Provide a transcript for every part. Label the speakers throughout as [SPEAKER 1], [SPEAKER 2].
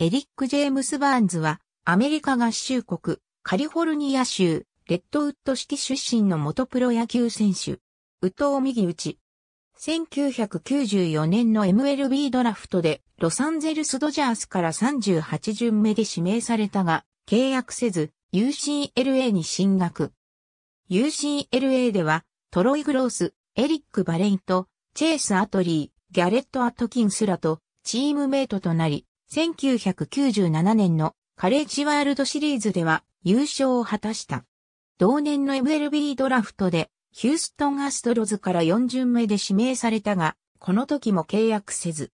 [SPEAKER 1] エリック・ジェームス・バーンズは、アメリカ合衆国、カリフォルニア州、レッドウッド式出身の元プロ野球選手。ウトを右打ち。1994年の MLB ドラフトでロサンゼルスドジャースから38巡目で指名されたが、契約せず UCLA に進学。UCLA ではトロイ・グロース、エリック・バレインとチェイス・アトリー、ギャレット・アトキンスらとチームメイトとなり、1997年のカレッジワールドシリーズでは優勝を果たした。同年の MLB ドラフトでヒューストンアストロズから4巡目で指名されたが、この時も契約せず。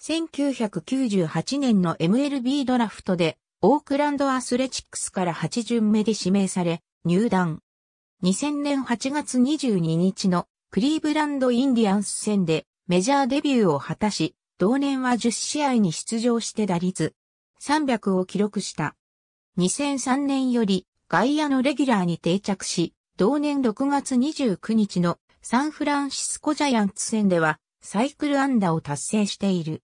[SPEAKER 1] 1998年の MLB ドラフトでオークランドアスレチックスから8巡目で指名され、入団。2000年8月22日のクリーブランドインディアンス戦でメジャーデビューを果たし、同年は10試合に出場して打率300を記録した。2003年より外野のレギュラーに定着し、同年6月29日のサンフランシスコジャイアンツ戦ではサイクル安打を達成している。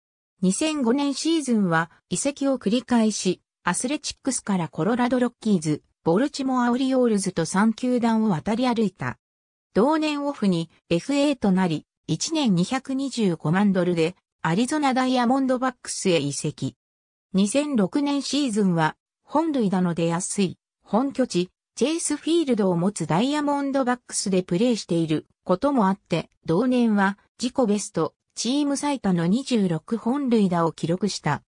[SPEAKER 1] 2005年シーズンは移籍を繰り返し、アスレチックスからコロラドロッキーズ、ボルチモアオリオールズと3球団を渡り歩いた。同年オフに FA となり、1年225万ドルでアリゾナダイヤモンドバックスへ移籍。2006年シーズンは、本塁打の出やすい、本拠地、チェイスフィールドを持つダイヤモンドバックスでプレーしていることもあって、同年は自己ベスト、チーム最多の26本塁打を記録した。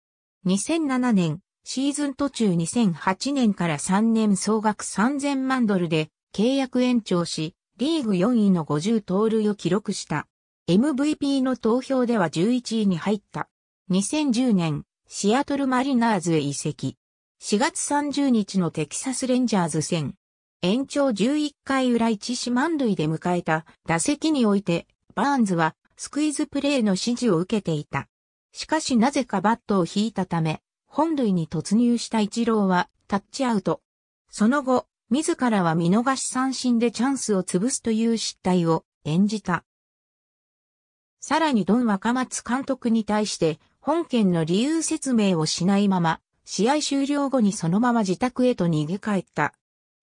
[SPEAKER 1] 2007年、シーズン途中2008年から3年総額3000万ドルで契約延長し、リーグ4位の50盗塁を記録した。MVP の投票では11位に入った。2010年、シアトルマリナーズへ移籍。4月30日のテキサスレンジャーズ戦。延長11回裏1四満塁で迎えた打席において、バーンズはスクイズプレーの指示を受けていた。しかしなぜかバットを引いたため、本塁に突入した一郎はタッチアウト。その後、自らは見逃し三振でチャンスを潰すという失態を演じた。さらにドン若松監督に対して、本件の理由説明をしないまま、試合終了後にそのまま自宅へと逃げ帰った。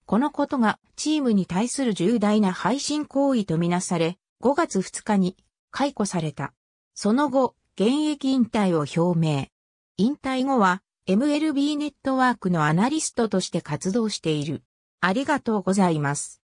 [SPEAKER 1] このことがチームに対する重大な配信行為とみなされ、5月2日に解雇された。その後、現役引退を表明。引退後は MLB ネットワークのアナリストとして活動している。ありがとうございます。